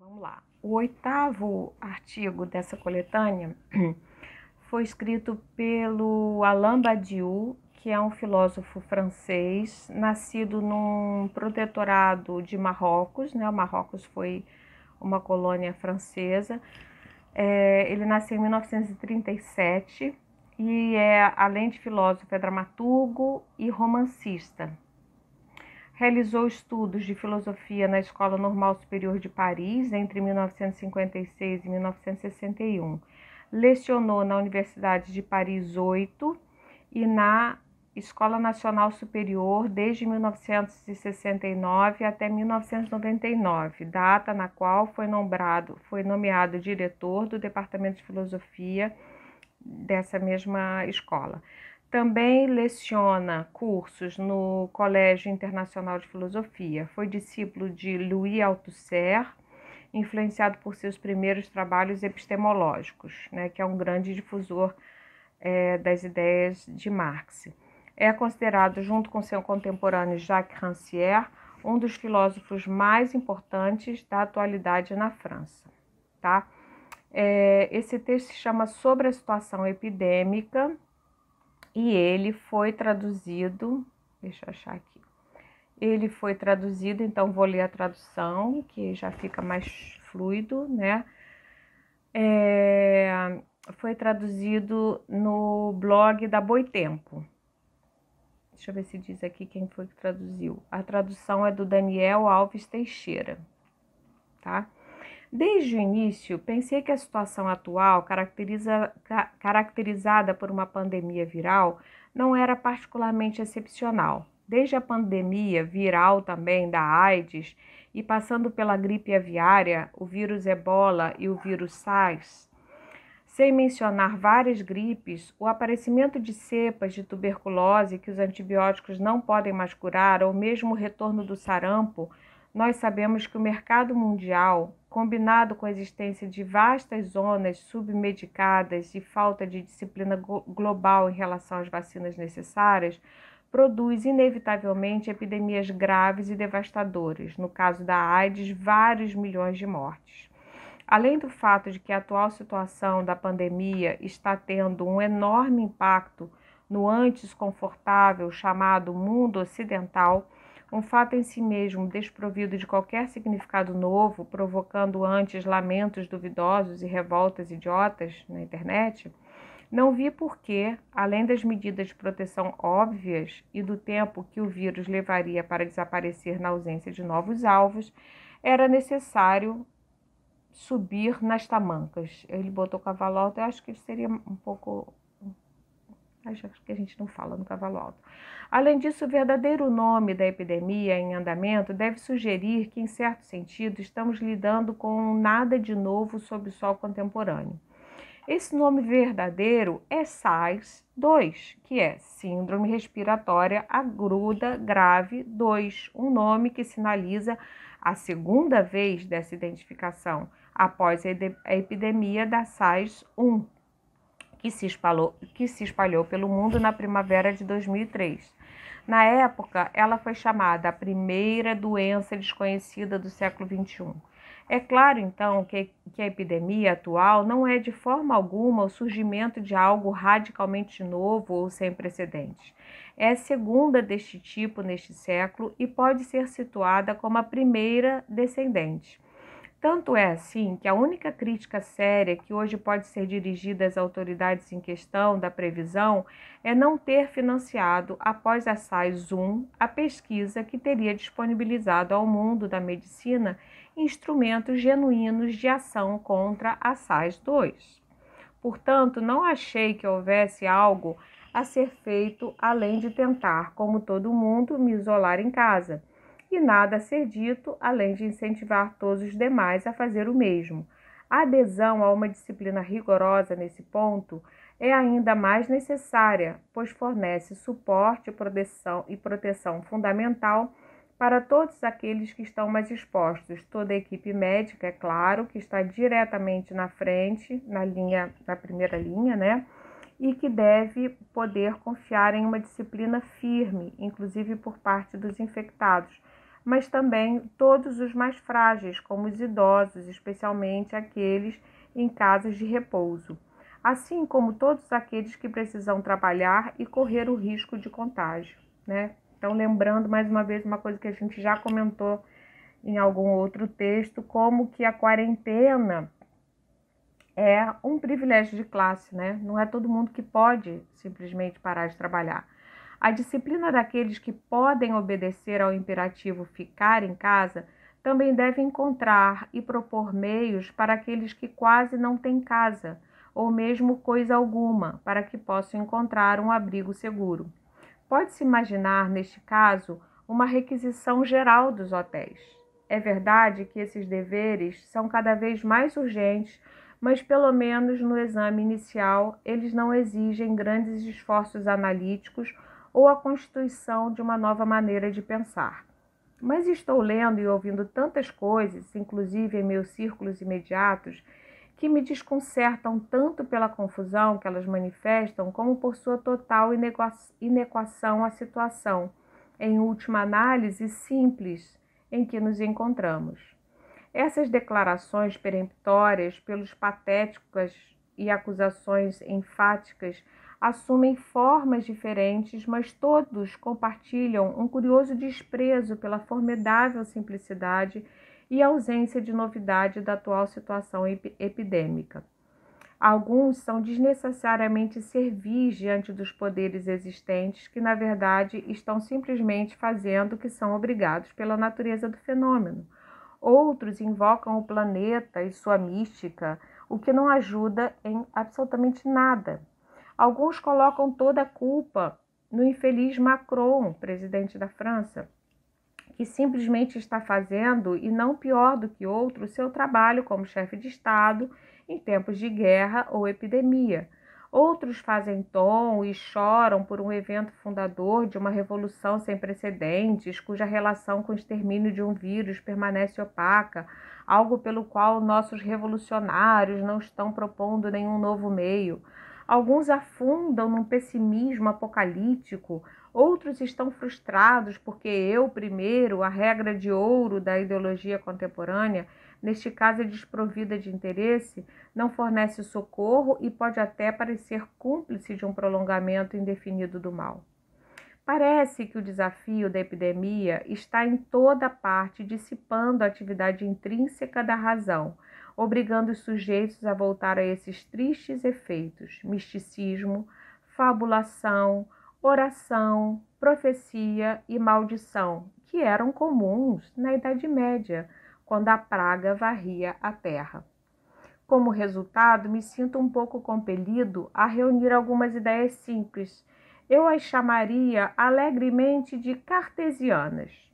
vamos lá. O oitavo artigo dessa coletânea foi escrito pelo Alain Badiou, que é um filósofo francês, nascido num protetorado de Marrocos, né? O Marrocos foi uma colônia francesa. É, ele nasceu em 1937 e é, além de filósofo, é dramaturgo e romancista. Realizou estudos de filosofia na Escola Normal Superior de Paris entre 1956 e 1961. Lecionou na Universidade de Paris 8 e na Escola Nacional Superior desde 1969 até 1999, data na qual foi nombrado, foi nomeado diretor do Departamento de Filosofia dessa mesma escola. Também leciona cursos no Colégio Internacional de Filosofia. Foi discípulo de Louis Althusser, influenciado por seus primeiros trabalhos epistemológicos, né, que é um grande difusor é, das ideias de Marx. É considerado, junto com seu contemporâneo Jacques Rancière, um dos filósofos mais importantes da atualidade na França. Tá? É, esse texto se chama Sobre a Situação Epidêmica e ele foi traduzido, deixa eu achar aqui. Ele foi traduzido, então vou ler a tradução, que já fica mais fluido, né? É, foi traduzido no blog da Boitempo. Deixa eu ver se diz aqui quem foi que traduziu. A tradução é do Daniel Alves Teixeira, tá? Desde o início, pensei que a situação atual, caracteriza, caracterizada por uma pandemia viral, não era particularmente excepcional. Desde a pandemia viral também da AIDS e passando pela gripe aviária, o vírus ebola e o vírus SARS, sem mencionar várias gripes, o aparecimento de cepas de tuberculose que os antibióticos não podem mais curar, ou mesmo o retorno do sarampo, nós sabemos que o mercado mundial, combinado com a existência de vastas zonas submedicadas e falta de disciplina global em relação às vacinas necessárias, produz inevitavelmente epidemias graves e devastadoras, no caso da AIDS, vários milhões de mortes. Além do fato de que a atual situação da pandemia está tendo um enorme impacto no antes confortável chamado mundo ocidental, um fato em si mesmo desprovido de qualquer significado novo, provocando antes lamentos duvidosos e revoltas idiotas na internet, não vi por que, além das medidas de proteção óbvias e do tempo que o vírus levaria para desaparecer na ausência de novos alvos, era necessário subir nas tamancas. Ele botou cavalo alto, eu acho que seria um pouco Acho que a gente não fala no cavalo alto. Além disso, o verdadeiro nome da epidemia em andamento deve sugerir que, em certo sentido, estamos lidando com nada de novo sob o sol contemporâneo. Esse nome verdadeiro é SARS-2, que é Síndrome Respiratória Aguda Grave 2, um nome que sinaliza a segunda vez dessa identificação após a epidemia da SARS-1 que se espalhou, que se espalhou pelo mundo na primavera de 2003. Na época, ela foi chamada a primeira doença desconhecida do século XXI. É claro, então, que, que a epidemia atual não é de forma alguma o surgimento de algo radicalmente novo ou sem precedentes. É a segunda deste tipo neste século e pode ser situada como a primeira descendente. Tanto é assim que a única crítica séria que hoje pode ser dirigida às autoridades em questão da previsão é não ter financiado, após a SAIS 1, a pesquisa que teria disponibilizado ao mundo da medicina instrumentos genuínos de ação contra a SAIS 2. Portanto, não achei que houvesse algo a ser feito além de tentar, como todo mundo, me isolar em casa e nada a ser dito, além de incentivar todos os demais a fazer o mesmo. A adesão a uma disciplina rigorosa nesse ponto é ainda mais necessária, pois fornece suporte proteção e proteção fundamental para todos aqueles que estão mais expostos. Toda a equipe médica, é claro, que está diretamente na frente, na linha, na primeira linha, né? E que deve poder confiar em uma disciplina firme, inclusive por parte dos infectados, mas também todos os mais frágeis, como os idosos, especialmente aqueles em casas de repouso, assim como todos aqueles que precisam trabalhar e correr o risco de contágio, né? Então, lembrando mais uma vez uma coisa que a gente já comentou em algum outro texto, como que a quarentena é um privilégio de classe, né? Não é todo mundo que pode simplesmente parar de trabalhar. A disciplina daqueles que podem obedecer ao imperativo ficar em casa também deve encontrar e propor meios para aqueles que quase não têm casa ou mesmo coisa alguma para que possam encontrar um abrigo seguro. Pode-se imaginar, neste caso, uma requisição geral dos hotéis. É verdade que esses deveres são cada vez mais urgentes, mas pelo menos no exame inicial eles não exigem grandes esforços analíticos ou a constituição de uma nova maneira de pensar. Mas estou lendo e ouvindo tantas coisas, inclusive em meus círculos imediatos, que me desconcertam tanto pela confusão que elas manifestam, como por sua total inequação à situação, em última análise simples, em que nos encontramos. Essas declarações peremptórias, pelos patéticas e acusações enfáticas assumem formas diferentes, mas todos compartilham um curioso desprezo pela formidável simplicidade e ausência de novidade da atual situação ep epidêmica. Alguns são desnecessariamente servis diante dos poderes existentes, que na verdade estão simplesmente fazendo o que são obrigados pela natureza do fenômeno. Outros invocam o planeta e sua mística, o que não ajuda em absolutamente nada. Alguns colocam toda a culpa no infeliz Macron, presidente da França, que simplesmente está fazendo, e não pior do que outro, seu trabalho como chefe de Estado em tempos de guerra ou epidemia. Outros fazem tom e choram por um evento fundador de uma revolução sem precedentes, cuja relação com o extermínio de um vírus permanece opaca, algo pelo qual nossos revolucionários não estão propondo nenhum novo meio. Alguns afundam num pessimismo apocalíptico, outros estão frustrados porque eu primeiro, a regra de ouro da ideologia contemporânea, neste caso é desprovida de interesse, não fornece socorro e pode até parecer cúmplice de um prolongamento indefinido do mal. Parece que o desafio da epidemia está em toda parte dissipando a atividade intrínseca da razão obrigando os sujeitos a voltar a esses tristes efeitos: misticismo, fabulação, oração, profecia e maldição, que eram comuns na Idade Média, quando a praga varria a terra. Como resultado, me sinto um pouco compelido a reunir algumas ideias simples. Eu as chamaria alegremente de cartesianas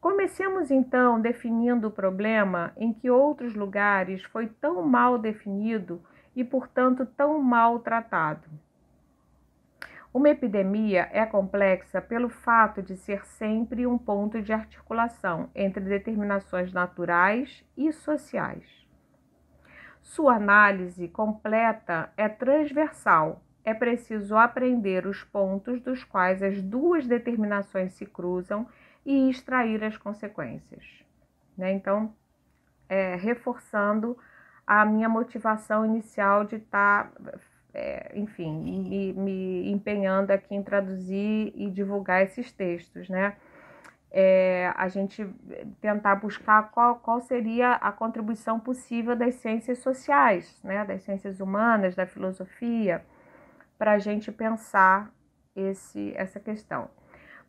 Comecemos então definindo o problema em que outros lugares foi tão mal definido e, portanto, tão mal tratado. Uma epidemia é complexa pelo fato de ser sempre um ponto de articulação entre determinações naturais e sociais. Sua análise completa é transversal. É preciso aprender os pontos dos quais as duas determinações se cruzam e extrair as consequências. Né? Então, é, reforçando a minha motivação inicial de estar, tá, é, enfim, me, me, empenhando aqui em traduzir e divulgar esses textos, né? É, a gente tentar buscar qual, qual seria a contribuição possível das ciências sociais, né? das ciências humanas, da filosofia, para a gente pensar esse, essa questão.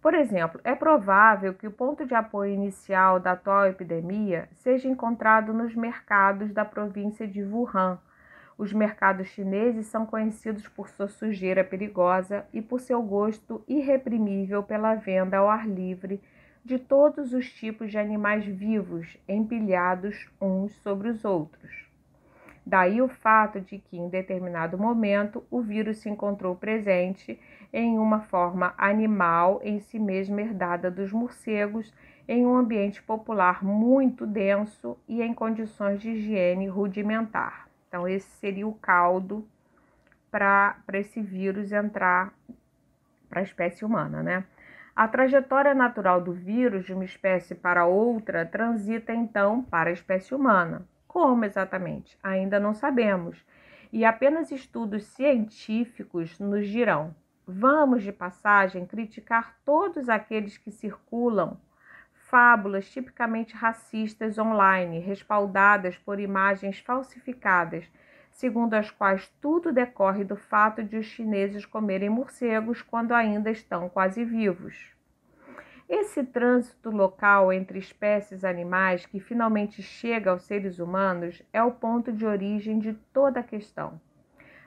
Por exemplo, é provável que o ponto de apoio inicial da atual epidemia seja encontrado nos mercados da província de Wuhan. Os mercados chineses são conhecidos por sua sujeira perigosa e por seu gosto irreprimível pela venda ao ar livre de todos os tipos de animais vivos empilhados uns sobre os outros. Daí o fato de que, em determinado momento, o vírus se encontrou presente em uma forma animal em si mesma herdada dos morcegos, em um ambiente popular muito denso e em condições de higiene rudimentar. Então, esse seria o caldo para esse vírus entrar para a espécie humana, né? A trajetória natural do vírus de uma espécie para outra transita então para a espécie humana. Como exatamente? Ainda não sabemos. E apenas estudos científicos nos dirão. Vamos, de passagem, criticar todos aqueles que circulam fábulas tipicamente racistas online, respaldadas por imagens falsificadas, segundo as quais tudo decorre do fato de os chineses comerem morcegos quando ainda estão quase vivos. Esse trânsito local entre espécies animais que finalmente chega aos seres humanos é o ponto de origem de toda a questão.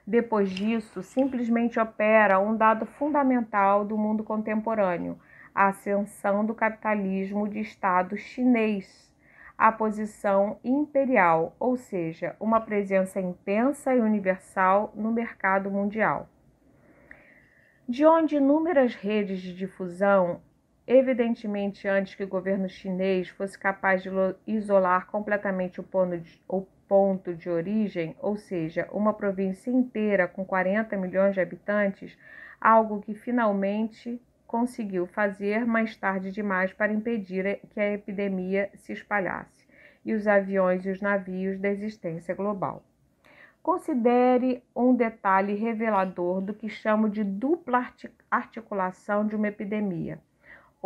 Depois disso, simplesmente opera um dado fundamental do mundo contemporâneo: a ascensão do capitalismo de Estado chinês à posição imperial, ou seja, uma presença intensa e universal no mercado mundial de onde inúmeras redes de difusão evidentemente antes que o governo chinês fosse capaz de isolar completamente o ponto de origem, ou seja, uma província inteira com 40 milhões de habitantes, algo que finalmente conseguiu fazer mais tarde demais para impedir que a epidemia se espalhasse, e os aviões e os navios da existência global. Considere um detalhe revelador do que chamo de dupla articulação de uma epidemia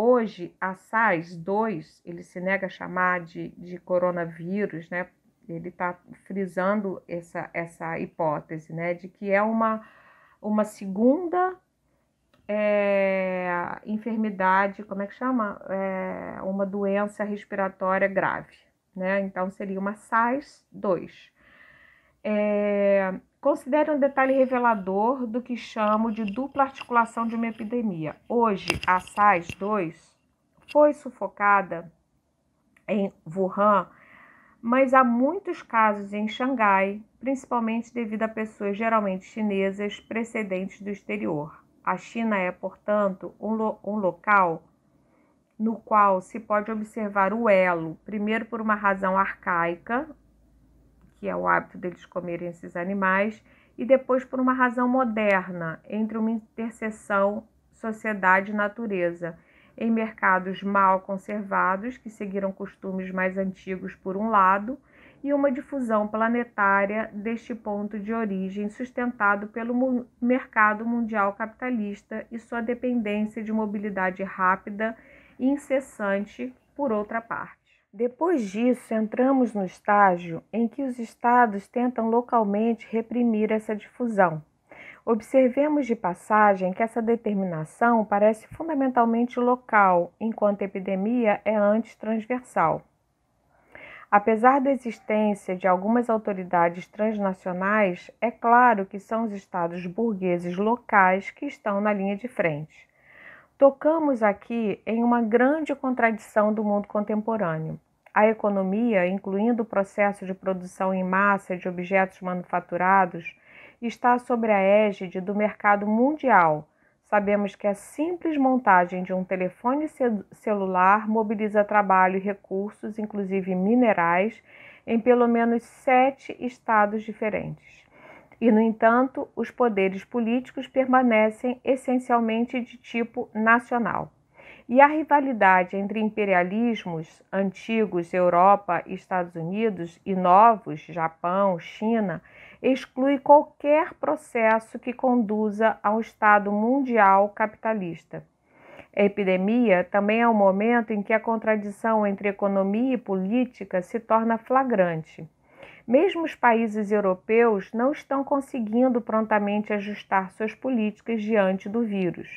Hoje, a SARS-2, ele se nega a chamar de, de coronavírus, né? Ele está frisando essa, essa hipótese, né? De que é uma, uma segunda é, enfermidade, como é que chama? É, uma doença respiratória grave, né? Então, seria uma SARS-2. É, considere um detalhe revelador do que chamo de dupla articulação de uma epidemia. Hoje, a SARS-2 foi sufocada em Wuhan, mas há muitos casos em Xangai, principalmente devido a pessoas geralmente chinesas precedentes do exterior. A China é, portanto, um, lo um local no qual se pode observar o elo, primeiro por uma razão arcaica, que é o hábito deles comerem esses animais, e depois por uma razão moderna, entre uma interseção sociedade-natureza, em mercados mal conservados, que seguiram costumes mais antigos por um lado, e uma difusão planetária deste ponto de origem, sustentado pelo mercado mundial capitalista e sua dependência de mobilidade rápida e incessante, por outra parte. Depois disso, entramos no estágio em que os estados tentam localmente reprimir essa difusão. Observemos de passagem que essa determinação parece fundamentalmente local, enquanto a epidemia é antes transversal. Apesar da existência de algumas autoridades transnacionais, é claro que são os estados burgueses locais que estão na linha de frente. Tocamos aqui em uma grande contradição do mundo contemporâneo. A economia, incluindo o processo de produção em massa de objetos manufaturados, está sobre a égide do mercado mundial. Sabemos que a simples montagem de um telefone celular mobiliza trabalho e recursos, inclusive minerais, em pelo menos sete estados diferentes e, no entanto, os poderes políticos permanecem essencialmente de tipo nacional. E a rivalidade entre imperialismos antigos, Europa e Estados Unidos, e novos, Japão, China, exclui qualquer processo que conduza a um Estado mundial capitalista. A epidemia também é o um momento em que a contradição entre economia e política se torna flagrante. Mesmo os países europeus não estão conseguindo prontamente ajustar suas políticas diante do vírus.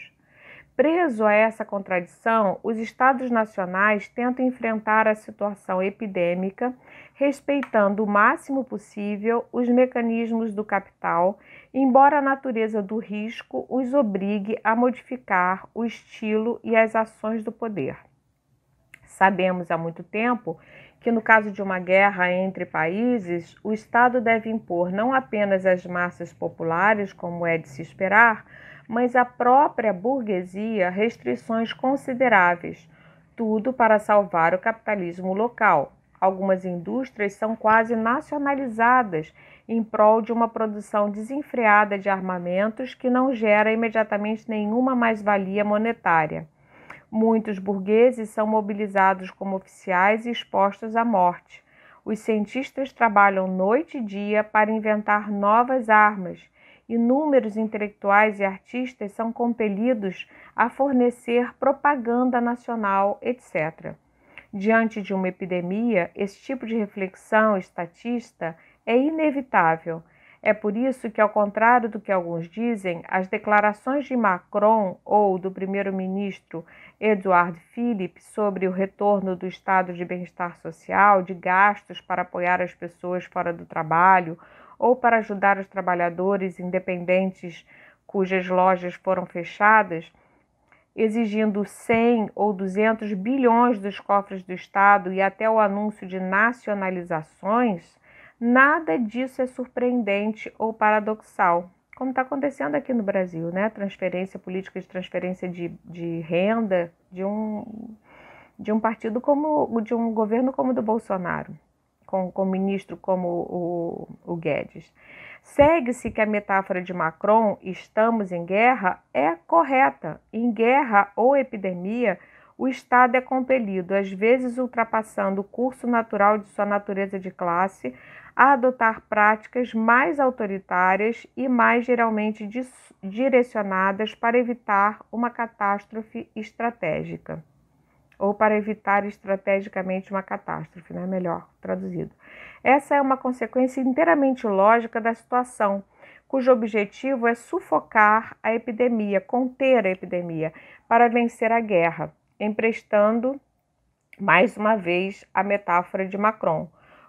Preso a essa contradição, os estados nacionais tentam enfrentar a situação epidêmica, respeitando o máximo possível os mecanismos do capital, embora a natureza do risco os obrigue a modificar o estilo e as ações do poder. Sabemos há muito tempo que, no caso de uma guerra entre países, o Estado deve impor não apenas as massas populares, como é de se esperar, mas à própria burguesia restrições consideráveis, tudo para salvar o capitalismo local. Algumas indústrias são quase nacionalizadas em prol de uma produção desenfreada de armamentos que não gera imediatamente nenhuma mais-valia monetária. Muitos burgueses são mobilizados como oficiais e expostos à morte. Os cientistas trabalham noite e dia para inventar novas armas. Inúmeros intelectuais e artistas são compelidos a fornecer propaganda nacional, etc. Diante de uma epidemia, esse tipo de reflexão estatista é inevitável é por isso que, ao contrário do que alguns dizem, as declarações de Macron ou do primeiro-ministro Edouard Philippe sobre o retorno do estado de bem-estar social, de gastos para apoiar as pessoas fora do trabalho ou para ajudar os trabalhadores independentes cujas lojas foram fechadas, exigindo 100 ou 200 bilhões dos cofres do Estado e até o anúncio de nacionalizações, Nada disso é surpreendente ou paradoxal, como está acontecendo aqui no Brasil, né? Transferência, política de transferência de, de renda de um, de um partido como de um governo como o do Bolsonaro, com, com ministro como o, o Guedes. Segue-se que a metáfora de Macron, estamos em guerra, é correta. Em guerra ou epidemia, o Estado é compelido, às vezes ultrapassando o curso natural de sua natureza de classe, a adotar práticas mais autoritárias e mais geralmente direcionadas para evitar uma catástrofe estratégica, ou para evitar estrategicamente uma catástrofe, né? melhor traduzido. Essa é uma consequência inteiramente lógica da situação cujo objetivo é sufocar a epidemia, conter a epidemia, para vencer a guerra emprestando mais uma vez a metáfora de Macron,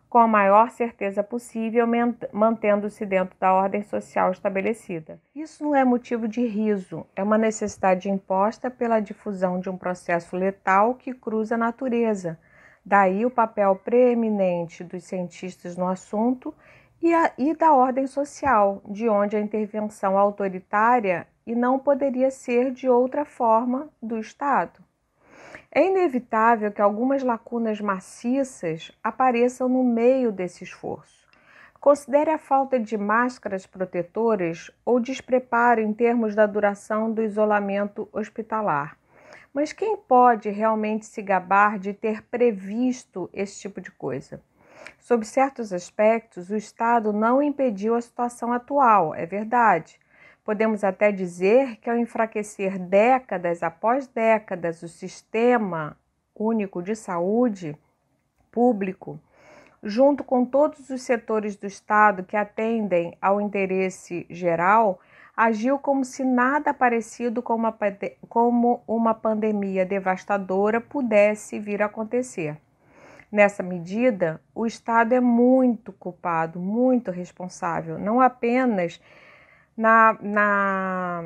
com a maior certeza possível, mantendo-se dentro da ordem social estabelecida. Isso não é motivo de riso, é uma necessidade imposta pela difusão de um processo letal que cruza a natureza. Daí o papel preeminente dos cientistas no assunto e, a, e da ordem social, de onde a intervenção autoritária e não poderia ser de outra forma do Estado. É inevitável que algumas lacunas maciças apareçam no meio desse esforço. Considere a falta de máscaras protetoras ou despreparo em termos da duração do isolamento hospitalar. Mas quem pode realmente se gabar de ter previsto esse tipo de coisa? Sob certos aspectos, o Estado não impediu a situação atual, é verdade, Podemos até dizer que, ao enfraquecer décadas após décadas o sistema único de saúde público, junto com todos os setores do Estado que atendem ao interesse geral, agiu como se nada parecido com uma, como uma pandemia devastadora pudesse vir a acontecer. Nessa medida, o Estado é muito culpado, muito responsável, não apenas na, na,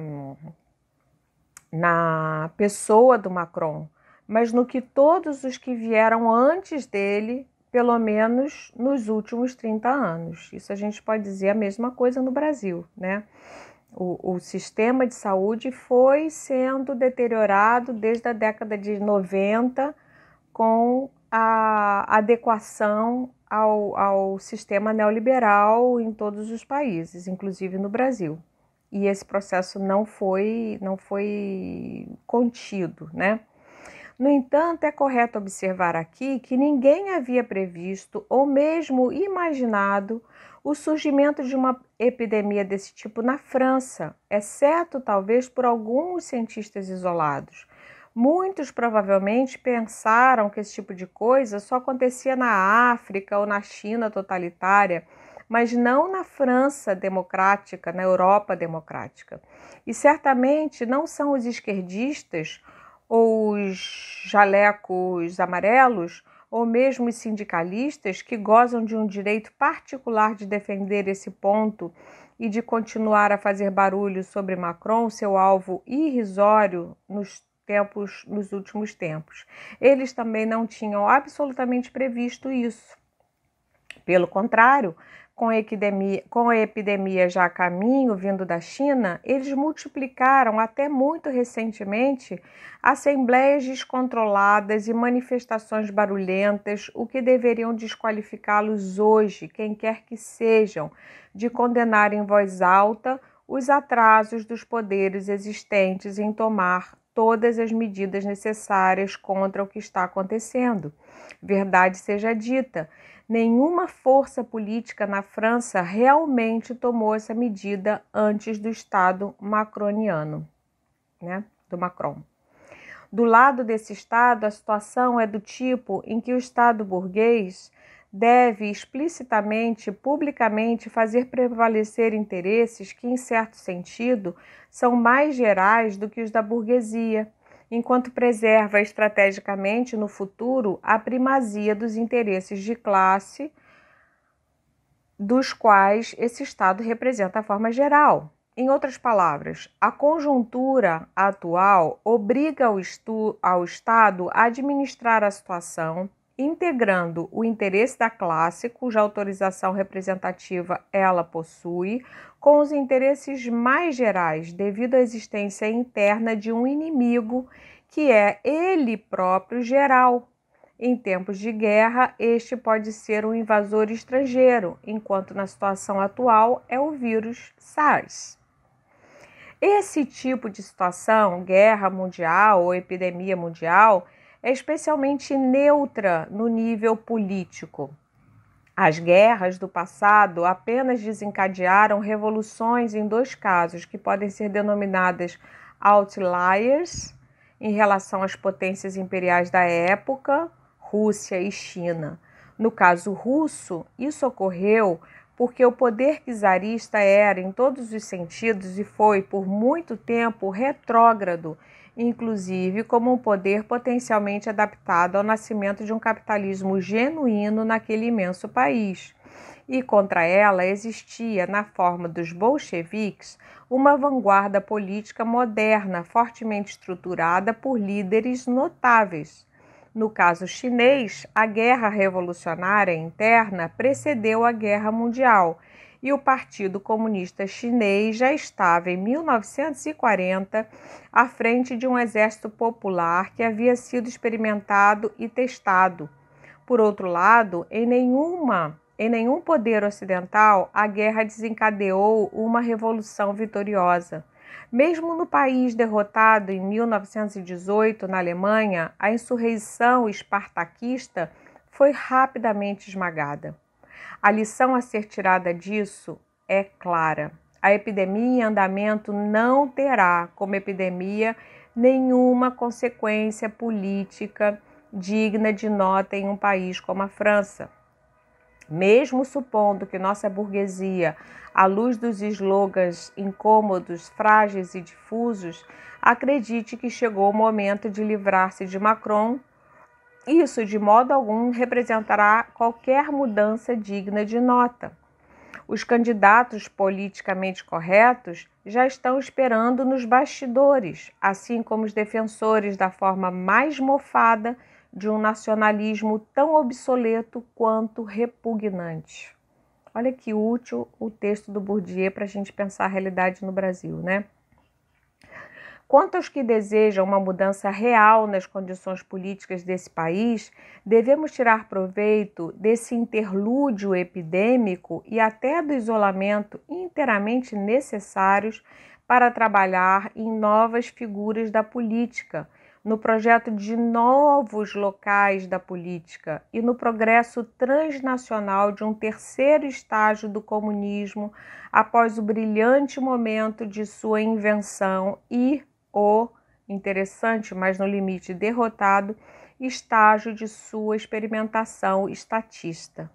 na pessoa do Macron, mas no que todos os que vieram antes dele, pelo menos nos últimos 30 anos. Isso a gente pode dizer a mesma coisa no Brasil, né? O, o, sistema de saúde foi sendo deteriorado desde a década de 90 com a adequação ao, ao sistema neoliberal em todos os países, inclusive no Brasil. E esse processo não foi, não foi contido, né? No entanto, é correto observar aqui que ninguém havia previsto ou mesmo imaginado o surgimento de uma epidemia desse tipo na França, exceto talvez por alguns cientistas isolados, Muitos provavelmente pensaram que esse tipo de coisa só acontecia na África ou na China totalitária, mas não na França democrática, na Europa democrática. E certamente não são os esquerdistas ou os jalecos amarelos ou mesmo os sindicalistas que gozam de um direito particular de defender esse ponto e de continuar a fazer barulho sobre Macron, seu alvo irrisório nos tempos, nos últimos tempos. Eles também não tinham absolutamente previsto isso. Pelo contrário, com a, epidemia, com a epidemia já a caminho vindo da China, eles multiplicaram até muito recentemente assembleias descontroladas e manifestações barulhentas, o que deveriam desqualificá-los hoje, quem quer que sejam, de condenar em voz alta os atrasos dos poderes existentes em tomar todas as medidas necessárias contra o que está acontecendo. Verdade seja dita, nenhuma força política na França realmente tomou essa medida antes do Estado macroniano, né? Do Macron. Do lado desse Estado, a situação é do tipo em que o Estado burguês deve explicitamente publicamente fazer prevalecer interesses que, em certo sentido, são mais gerais do que os da burguesia, enquanto preserva estrategicamente no futuro a primazia dos interesses de classe, dos quais esse Estado representa a forma geral. Em outras palavras, a conjuntura atual obriga ao Estado a administrar a situação integrando o interesse da classe, cuja autorização representativa ela possui, com os interesses mais gerais, devido à existência interna de um inimigo que é ele próprio geral. Em tempos de guerra, este pode ser um invasor estrangeiro, enquanto na situação atual é o vírus SARS. Esse tipo de situação, guerra mundial ou epidemia mundial, é especialmente neutra no nível político. As guerras do passado apenas desencadearam revoluções em dois casos que podem ser denominadas outliers em relação às potências imperiais da época, Rússia e China. No caso russo, isso ocorreu porque o poder czarista era, em todos os sentidos, e foi por muito tempo retrógrado inclusive como um poder potencialmente adaptado ao nascimento de um capitalismo genuíno naquele imenso país. E contra ela existia, na forma dos bolcheviques, uma vanguarda política moderna fortemente estruturada por líderes notáveis. No caso chinês, a guerra revolucionária interna precedeu a guerra mundial e o Partido Comunista Chinês já estava em 1940 à frente de um exército popular que havia sido experimentado e testado. Por outro lado, em nenhuma em nenhum poder ocidental a guerra desencadeou uma revolução vitoriosa. Mesmo no país derrotado em 1918 na Alemanha, a insurreição espartaquista foi rapidamente esmagada. A lição a ser tirada disso é clara. A epidemia em andamento não terá, como epidemia, nenhuma consequência política digna de nota em um país como a França. Mesmo supondo que nossa burguesia, à luz dos slogans incômodos, frágeis e difusos, acredite que chegou o momento de livrar-se de Macron isso de modo algum representará qualquer mudança digna de nota. Os candidatos politicamente corretos já estão esperando nos bastidores, assim como os defensores da forma mais mofada de um nacionalismo tão obsoleto quanto repugnante. Olha que útil o texto do Bourdieu para a gente pensar a realidade no Brasil, né? Quanto aos que desejam uma mudança real nas condições políticas desse país, devemos tirar proveito desse interlúdio epidêmico e até do isolamento inteiramente necessários para trabalhar em novas figuras da política, no projeto de novos locais da política e no progresso transnacional de um terceiro estágio do comunismo após o brilhante momento de sua invenção e o interessante, mas no limite derrotado, estágio de sua experimentação estatista,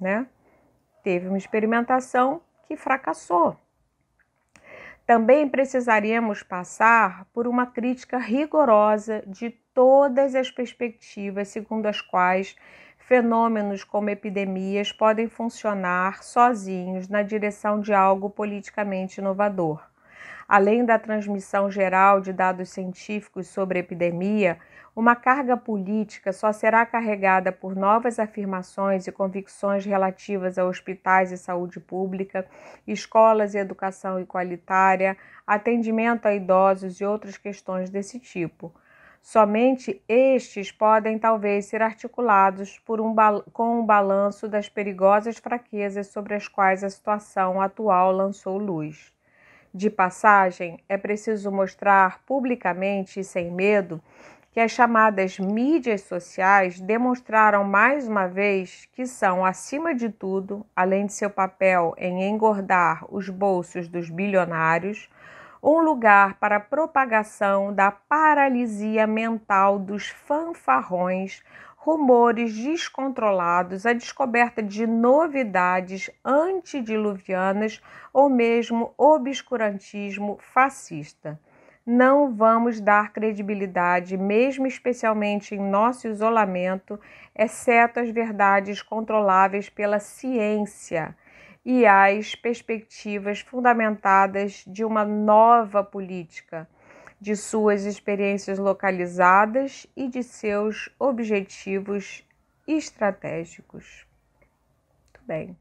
né? Teve uma experimentação que fracassou. Também precisaríamos passar por uma crítica rigorosa de todas as perspectivas segundo as quais fenômenos como epidemias podem funcionar sozinhos na direção de algo politicamente inovador além da transmissão geral de dados científicos sobre a epidemia, uma carga política só será carregada por novas afirmações e convicções relativas a hospitais e saúde pública, escolas e educação igualitária, atendimento a idosos e outras questões desse tipo. Somente estes podem talvez ser articulados por um com um balanço das perigosas fraquezas sobre as quais a situação atual lançou luz de passagem, é preciso mostrar publicamente e sem medo que as chamadas mídias sociais demonstraram mais uma vez que são, acima de tudo, além de seu papel em engordar os bolsos dos bilionários, um lugar para a propagação da paralisia mental dos fanfarrões rumores descontrolados, a descoberta de novidades antediluvianas ou mesmo obscurantismo fascista. Não vamos dar credibilidade, mesmo especialmente em nosso isolamento, exceto as verdades controláveis pela ciência e às perspectivas fundamentadas de uma nova política de suas experiências localizadas e de seus objetivos estratégicos. Muito bem.